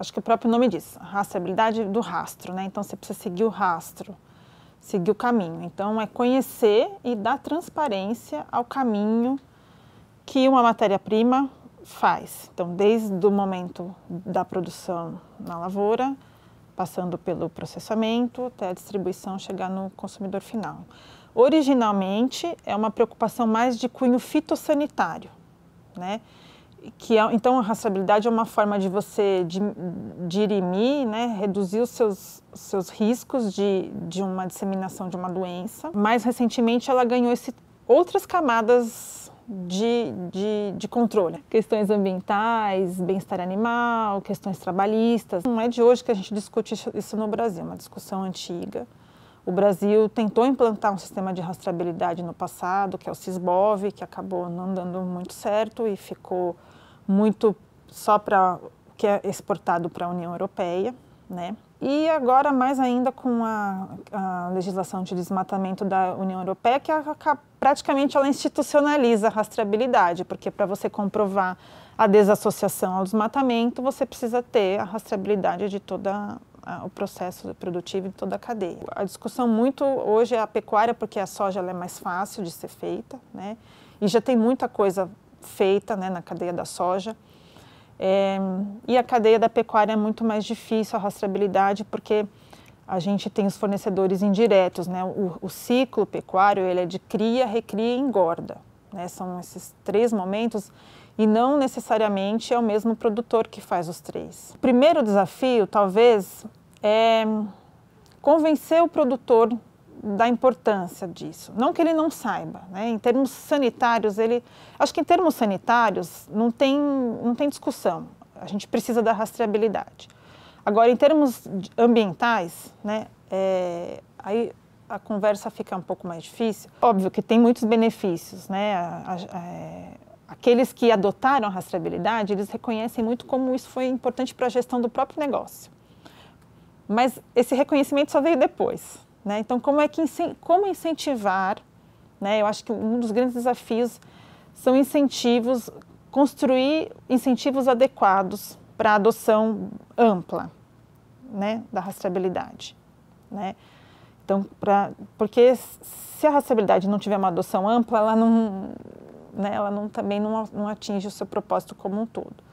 acho que o próprio nome diz, rastreabilidade do rastro, né? Então você precisa seguir o rastro, seguir o caminho. Então é conhecer e dar transparência ao caminho que uma matéria-prima faz. Então desde o momento da produção na lavoura, passando pelo processamento até a distribuição chegar no consumidor final. Originalmente é uma preocupação mais de cunho fitossanitário, né? que é, então a rastreabilidade é uma forma de você dirimir, né, reduzir os seus, seus riscos de, de uma disseminação de uma doença. Mais recentemente, ela ganhou esse, outras camadas de, de, de controle. Questões ambientais, bem-estar animal, questões trabalhistas. Não é de hoje que a gente discute isso no Brasil, é uma discussão antiga. O Brasil tentou implantar um sistema de rastreabilidade no passado, que é o SISBOV, que acabou não dando muito certo e ficou muito só para o que é exportado para a União Europeia, né? E agora mais ainda com a, a legislação de desmatamento da União Europeia, que a, a, praticamente ela institucionaliza a rastreabilidade, porque para você comprovar a desassociação ao desmatamento, você precisa ter a rastreabilidade de toda a, o processo produtivo de toda a cadeia. A discussão muito hoje é a pecuária, porque a soja é mais fácil de ser feita, né? E já tem muita coisa feita né, na cadeia da soja. É, e a cadeia da pecuária é muito mais difícil, a rastreabilidade, porque a gente tem os fornecedores indiretos, né? O, o ciclo pecuário ele é de cria, recria e engorda, né? São esses três momentos e não necessariamente é o mesmo produtor que faz os três. O primeiro desafio, talvez, é convencer o produtor da importância disso. Não que ele não saiba, né? Em termos sanitários, ele acho que em termos sanitários não tem não tem discussão. A gente precisa da rastreabilidade. Agora, em termos ambientais, né? É... aí a conversa fica um pouco mais difícil. Óbvio que tem muitos benefícios, né? A, a, a é, aqueles que adotaram a rastreabilidade, eles reconhecem muito como isso foi importante para a gestão do próprio negócio. Mas esse reconhecimento só veio depois. Né? Então, como é que como incentivar? Né? Eu acho que um dos grandes desafios são incentivos, construir incentivos adequados para a adoção ampla né? da rastreabilidade. Né? Então, pra, porque se a rastreabilidade não tiver uma adoção ampla, ela não, né, ela não, também não, não atinge o seu propósito como um todo.